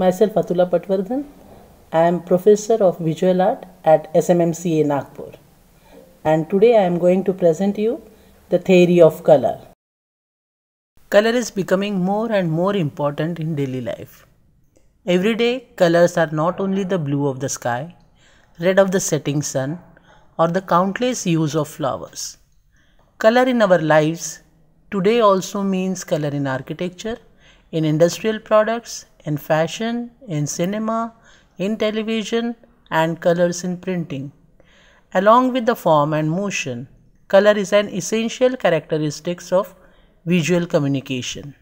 Myself Atula Patwardhan. I am professor of visual art at SMMCA Nagpur. And today I am going to present you the theory of color. Color is becoming more and more important in daily life. Every day, colors are not only the blue of the sky, red of the setting sun, or the countless hues of flowers. Color in our lives today also means color in architecture, in industrial products, in fashion, in cinema, in television, and colors in printing. Along with the form and motion, color is an essential characteristic of visual communication.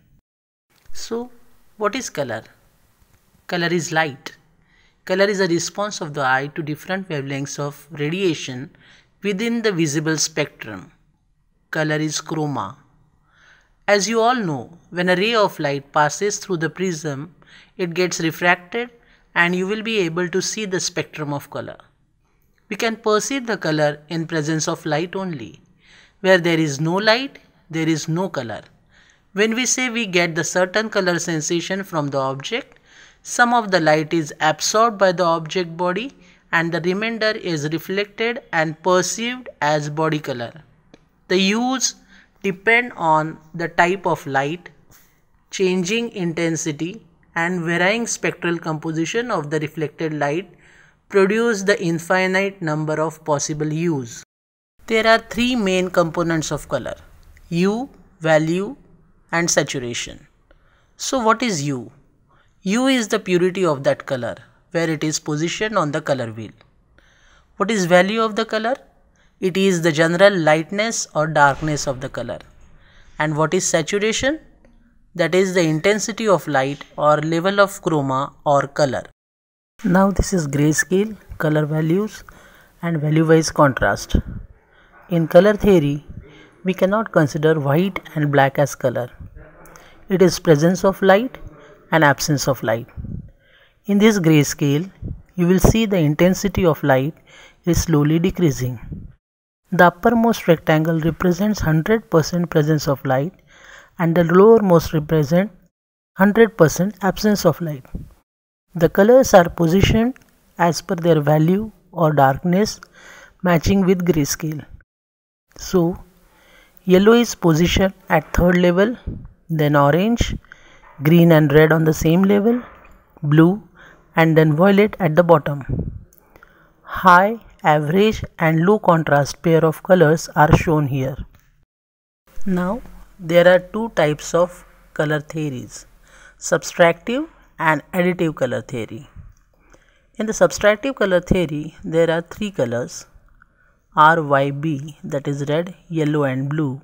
So, what is color? Color is light. Color is a response of the eye to different wavelengths of radiation within the visible spectrum. Color is chroma. As you all know, when a ray of light passes through the prism, it gets refracted and you will be able to see the spectrum of color. We can perceive the color in presence of light only. Where there is no light, there is no color. When we say we get the certain color sensation from the object, some of the light is absorbed by the object body and the remainder is reflected and perceived as body color. The use depend on the type of light, changing intensity and varying spectral composition of the reflected light produce the infinite number of possible hues. There are three main components of color, hue, value and saturation. So what is hue? U is the purity of that color where it is positioned on the color wheel. What is value of the color? It is the general lightness or darkness of the color. And what is saturation? That is the intensity of light or level of chroma or color. Now this is grayscale, color values and value wise contrast. In color theory, we cannot consider white and black as color. It is presence of light and absence of light. In this grayscale, you will see the intensity of light is slowly decreasing. The uppermost rectangle represents 100% presence of light and the lowermost represents 100% absence of light. The colors are positioned as per their value or darkness matching with grayscale. So, yellow is positioned at third level, then orange, green and red on the same level, blue and then violet at the bottom. High average and low contrast pair of colors are shown here. Now there are two types of color theories subtractive and additive color theory. In the subtractive color theory there are three colors RYB that is red, yellow and blue.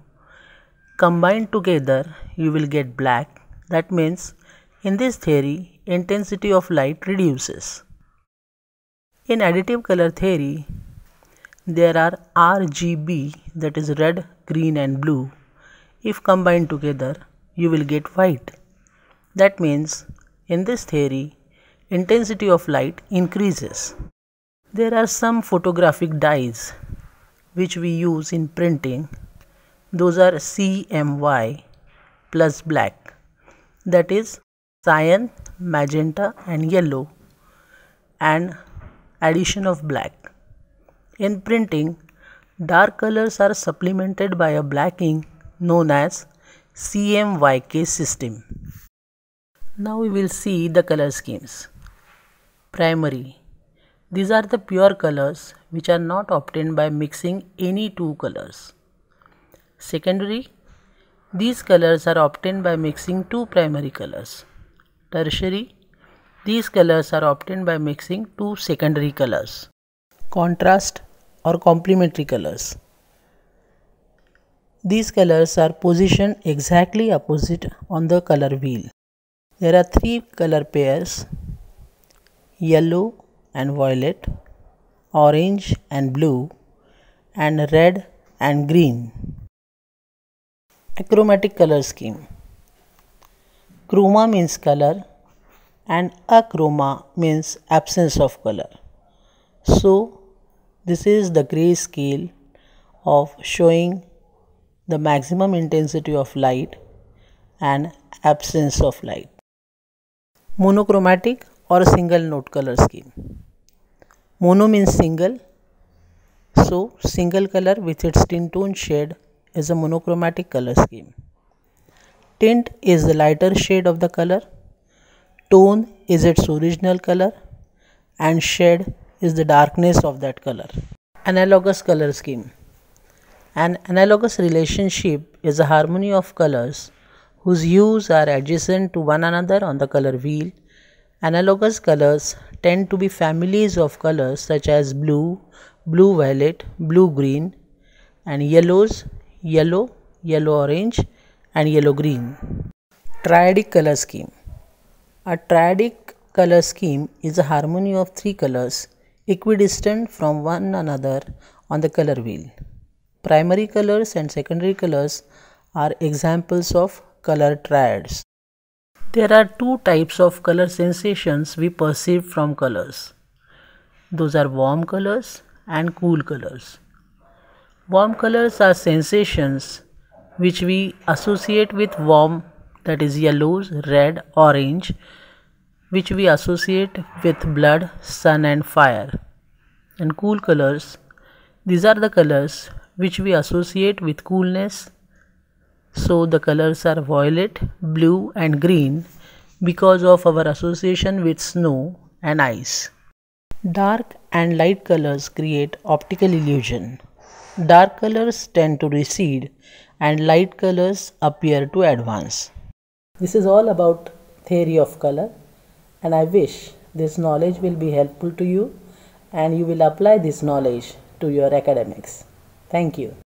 Combined together you will get black that means in this theory intensity of light reduces. In additive color theory, there are RGB that is red, green and blue. If combined together, you will get white. That means in this theory, intensity of light increases. There are some photographic dyes which we use in printing. Those are CMY plus black that is cyan, magenta and yellow and addition of black. In printing, dark colors are supplemented by a black ink known as CMYK system. Now we will see the color schemes. Primary. These are the pure colors which are not obtained by mixing any two colors. Secondary. These colors are obtained by mixing two primary colors. Tertiary these colors are obtained by mixing two secondary colors, contrast or complementary colors. These colors are positioned exactly opposite on the color wheel. There are three color pairs, yellow and violet, orange and blue, and red and green. Achromatic color scheme. Chroma means color and achroma means absence of color. So this is the gray scale of showing the maximum intensity of light and absence of light. Monochromatic or single note color scheme. Mono means single. So single color with its tint tone shade is a monochromatic color scheme. Tint is the lighter shade of the color Tone is its original color and shade is the darkness of that color. Analogous color scheme. An analogous relationship is a harmony of colors whose hues are adjacent to one another on the color wheel. Analogous colors tend to be families of colors such as blue, blue violet, blue green, and yellows, yellow, yellow orange, and yellow green. Triadic color scheme. A triadic color scheme is a harmony of three colors equidistant from one another on the color wheel. Primary colors and secondary colors are examples of color triads. There are two types of color sensations we perceive from colors. Those are warm colors and cool colors. Warm colors are sensations which we associate with warm that is yellows, red, orange which we associate with blood, sun and fire. And cool colors, these are the colors which we associate with coolness. So the colors are violet, blue and green because of our association with snow and ice. Dark and light colors create optical illusion. Dark colors tend to recede and light colors appear to advance. This is all about theory of color and I wish this knowledge will be helpful to you and you will apply this knowledge to your academics. Thank you.